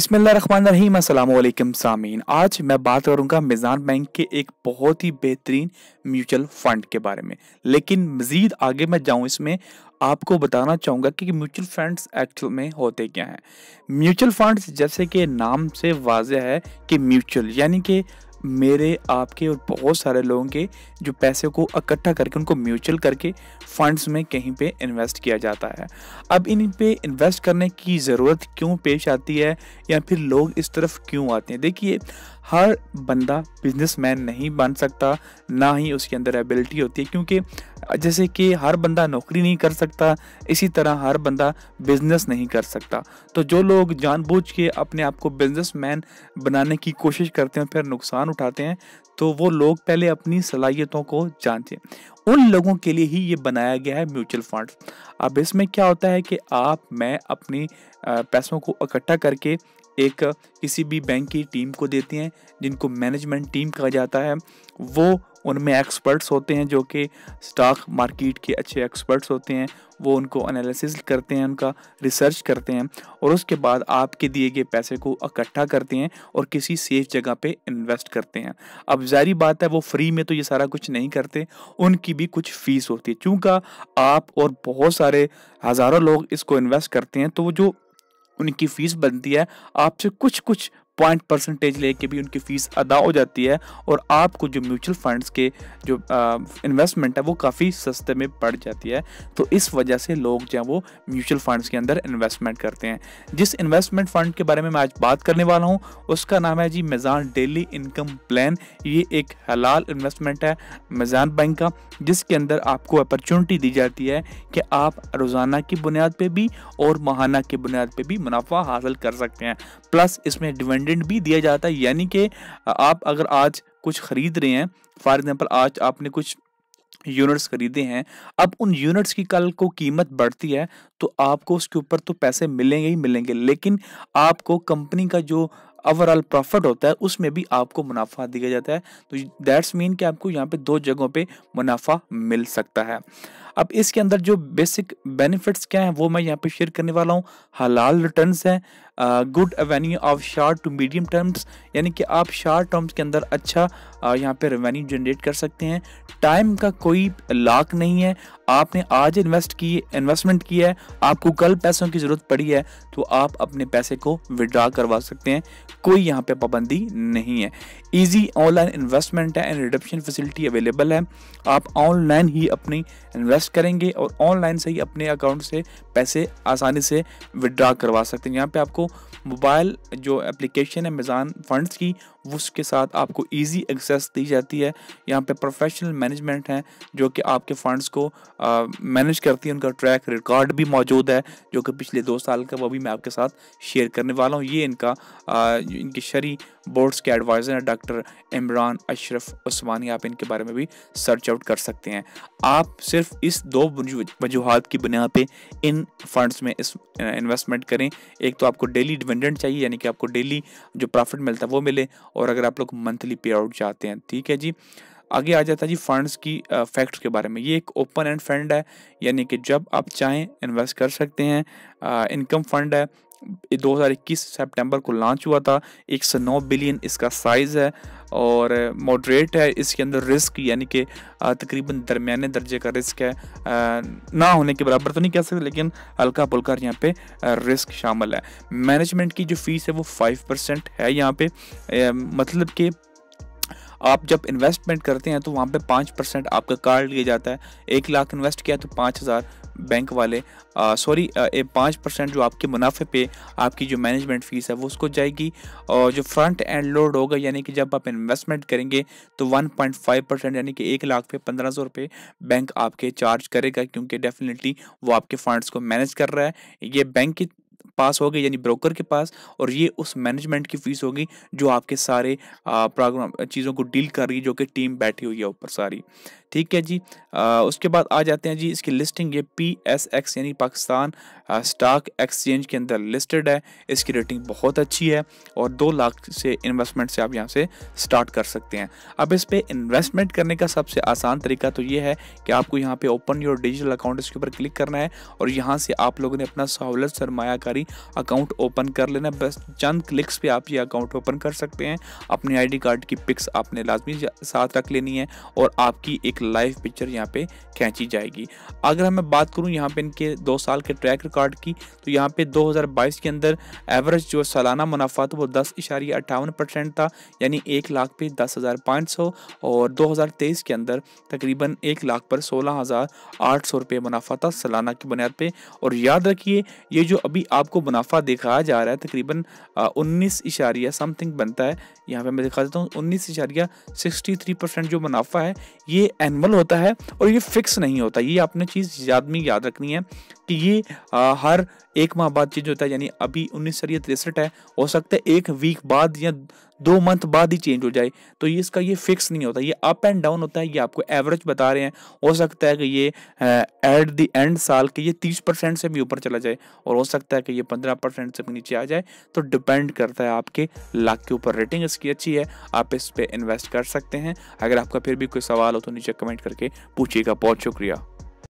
बिस्मिल्लाम अल्लाम सामीन आज मैं बात करूंगा मिज़ान बैंक के एक बहुत ही बेहतरीन म्यूचुअल फंड के बारे में लेकिन मज़ीद आगे मैं जाऊं इसमें आपको बताना चाहूँगा कि म्यूचुअल फंड्स एक्चुअल में होते क्या हैं म्यूचुअल फंड्स जैसे कि नाम से वाजह है कि म्यूचुअल यानी कि मेरे आपके और बहुत सारे लोगों के जो पैसे को इकट्ठा करके उनको म्यूचुअल करके फंड्स में कहीं पे इन्वेस्ट किया जाता है अब इन पे इन्वेस्ट करने की ज़रूरत क्यों पेश आती है या फिर लोग इस तरफ क्यों आते हैं देखिए हर बंदा बिजनेसमैन नहीं बन सकता ना ही उसके अंदर एबिलिटी होती है क्योंकि जैसे कि हर बंदा नौकरी नहीं कर सकता इसी तरह हर बंदा बिजनेस नहीं कर सकता तो जो लोग जानबूझ के अपने आप को बिजनेसमैन बनाने की कोशिश करते हैं फिर नुकसान उठाते हैं तो वो लोग पहले अपनी सलाहियतों को जानते हैं उन लोगों के लिए ही ये बनाया गया है म्यूचुअल फंड अब इसमें क्या होता है कि आप मैं अपने पैसों को इकट्ठा करके एक किसी भी बैंक की टीम को देते हैं जिनको मैनेजमेंट टीम कहा जाता है वो उनमें एक्सपर्ट्स होते हैं जो कि स्टॉक मार्केट के अच्छे एक्सपर्ट्स होते हैं वो उनको एनालिसिस करते हैं उनका रिसर्च करते हैं और उसके बाद आपके दिए गए पैसे को इकट्ठा करते हैं और किसी सेफ जगह पे इन्वेस्ट करते हैं अब जारी बात है वो फ्री में तो ये सारा कुछ नहीं करते उनकी की भी कुछ फीस होती है क्योंकि आप और बहुत सारे हज़ारों लोग इसको इन्वेस्ट करते हैं तो जो उनकी फीस बनती है आपसे कुछ कुछ पॉइंट परसेंटेज लेके भी उनकी फीस अदा हो जाती है और आपको जो म्यूचुअल फंड्स के जो इन्वेस्टमेंट है वो काफ़ी सस्ते में पड़ जाती है तो इस वजह से लोग जो है वो म्यूचुअल फंड्स के अंदर इन्वेस्टमेंट करते हैं जिस इन्वेस्टमेंट फंड के बारे में मैं आज बात करने वाला हूँ उसका नाम है जी मेज़ान डेली इनकम प्लान ये एक हलाल इन्वेस्टमेंट है मेज़ान बैंक का जिसके अंदर आपको अपॉर्चुनिटी दी जाती है कि आप रोज़ाना की बुनियाद पर भी और माहाना की बुनियाद पर भी मुनाफा हासिल कर सकते हैं प्लस इसमें डिवेंड डिविडेंड भी दिया जाता है यानी कि आप अगर आज कुछ खरीद रहे हैं फॉर एग्जाम्पल आज आपने कुछ यूनिट्स खरीदे हैं अब उन यूनिट्स की कल को कीमत बढ़ती है तो आपको उसके ऊपर तो पैसे मिलेंगे ही मिलेंगे लेकिन आपको कंपनी का जो ओवरऑल प्रॉफिट होता है उसमें भी आपको मुनाफा दिया जाता है तो दैट्स मीन कि आपको यहाँ पे दो जगहों पे मुनाफा मिल सकता है अब इसके अंदर जो बेसिक बेनिफिट्स क्या हैं वो मैं यहाँ पे शेयर करने वाला हूँ हलाल रिटर्न्स हैं good revenue of short to medium terms यानी कि आप शार्ट टर्म्स के अंदर अच्छा यहाँ पे रेवेन्यू जनरेट कर सकते हैं टाइम का कोई लाक नहीं है आपने आज इन्वेस्ट की इन्वेस्टमेंट किया है आपको कल पैसों की ज़रूरत पड़ी है तो आप अपने पैसे को विड्रा करवा सकते हैं कोई यहाँ पे पाबंदी नहीं है इजी ऑनलाइन इन्वेस्टमेंट है एंड रिडप्शन फैसिलिटी अवेलेबल है आप ऑनलाइन ही अपनी इन्वेस्ट करेंगे और ऑनलाइन से ही अपने अकाउंट से पैसे आसानी से विदड्रा करवा सकते हैं यहाँ पे आपको मोबाइल जो एप्लीकेशन है मिज़ान फंड्स की उसके साथ आपको ईजी एक्सेस दी जाती है यहाँ पर प्रोफेशनल मैनेजमेंट हैं जो कि आपके फंड्स को मैनेज करती है उनका ट्रैक रिकॉर्ड भी मौजूद है जो कि पिछले दो साल का वो भी मैं आपके साथ शेयर करने वाला हूँ ये इनका आ, इनके शरी बोर्ड्स के एडवाइज़र हैं डॉक्टर इमरान अशरफ उस्मानी आप इनके बारे में भी सर्च आउट कर सकते हैं आप सिर्फ इस दो वजूहत की बुनियाद पर इन फंड्स में इस इन्वेस्टमेंट करें एक तो आपको डेली डिपेंडेंट चाहिए यानी कि आपको डेली जो प्रॉफिट मिलता है वो मिले और अगर आप लोग मंथली पे आउट चाहते हैं ठीक है जी आगे आ जाता है जी फंड्स की फैक्ट्स के बारे में ये एक ओपन एंड फंड है यानी कि जब आप चाहें इन्वेस्ट कर सकते हैं इनकम फंड है 2021 सितंबर को लॉन्च हुआ था 109 बिलियन इसका साइज़ है और मॉडरेट है इसके अंदर रिस्क यानी कि तकरीबन दरमियाने दर्जे का रिस्क है ना होने के बराबर तो नहीं कह सकते लेकिन हल्का पुल्का यहाँ पे रिस्क शामिल है मैनेजमेंट की जो फीस है वो 5 परसेंट है यहाँ पे मतलब कि आप जब इन्वेस्टमेंट करते हैं तो वहाँ पे पाँच परसेंट आपका कार्ड लिया जाता है एक लाख इन्वेस्ट किया तो पाँच हज़ार बैंक वाले सॉरी पाँच परसेंट जो आपके मुनाफे पे आपकी जो मैनेजमेंट फ़ीस है वो उसको जाएगी और जो फ्रंट एंड लोड होगा यानी कि जब आप इन्वेस्टमेंट करेंगे तो वन पॉइंट फाइव परसेंट यानी कि एक लाख पे पंद्रह सौ रुपये बैंक आपके चार्ज करेगा क्योंकि डेफिनेटली वो आपके फंड्स को मैनेज कर रहा है ये बैंक की पास होगी यानी ब्रोकर के पास और ये उस मैनेजमेंट की फीस होगी जो आपके सारे चीज़ों को डील कर रही है जो कि टीम बैठी हुई है ऊपर सारी ठीक है जी आ, उसके बाद आ जाते हैं जी इसकी लिस्टिंग ये पी एस एक्स यानी पाकिस्तान स्टॉक एक्सचेंज के अंदर लिस्टेड है इसकी रेटिंग बहुत अच्छी है और दो लाख से इन्वेस्टमेंट से आप यहाँ से स्टार्ट कर सकते हैं अब इस पर इन्वेस्टमेंट करने का सबसे आसान तरीका तो ये है कि आपको यहाँ पे ओपन योर डिजिटल अकाउंट इसके ऊपर क्लिक करना है और यहाँ से आप लोगों ने अपना सहूलत सरमाकारी अकाउंट ओपन कर लेना बस चंद क्लिक्स पर आप ये अकाउंट ओपन कर सकते हैं अपने आई कार्ड की पिक्स आपने लाजमी साथ रख लेनी है और आपकी एक लाइव पिक्चर यहाँ पे खींची जाएगी अगर हमें बात करूँ यहाँ पे इनके दो साल के ट्रैक रिकॉर्ड की तो यहाँ पे 2022 के अंदर एवरेज जो सालाना मुनाफा था वो दस इशारिया अट्ठावन परसेंट था यानी एक लाख पे दस हज़ार पाँच सौ और 2023 के अंदर तकरीबन एक लाख पर सोलह हज़ार आठ सौ रुपये मुनाफा था सालाना की बुनियाद पर और याद रखिए ये जो अभी आपको मुनाफा दिखाया जा रहा है तकरीबन उन्नीस इशारिया समथिंग बनता है यहाँ पर मैं दिखा देता हूँ उन्नीस इशारिया सिक्सटी थ्री परसेंट जो मुनाफा है ये एनुअल होता है और ये फिक्स नहीं होता ये आपने चीज़ याद में याद रखनी है कि ये आ, हर एक माह बाद चीज़ होता है यानी अभी उन्नीस सौ तिरसठ है हो सकता है एक वीक बाद या दो मंथ बाद ही चेंज हो जाए तो ये इसका ये फिक्स नहीं होता ये अप एंड डाउन होता है ये आपको एवरेज बता रहे हैं हो सकता है कि ये एट द एंड साल के ये तीस परसेंट से भी ऊपर चला जाए और हो सकता है कि ये पंद्रह परसेंट से भी नीचे आ जाए तो डिपेंड करता है आपके लाख के ऊपर रेटिंग इसकी अच्छी है आप इस पर इन्वेस्ट कर सकते हैं अगर आपका फिर भी कोई सवाल हो तो नीचे कमेंट करके पूछिएगा बहुत शुक्रिया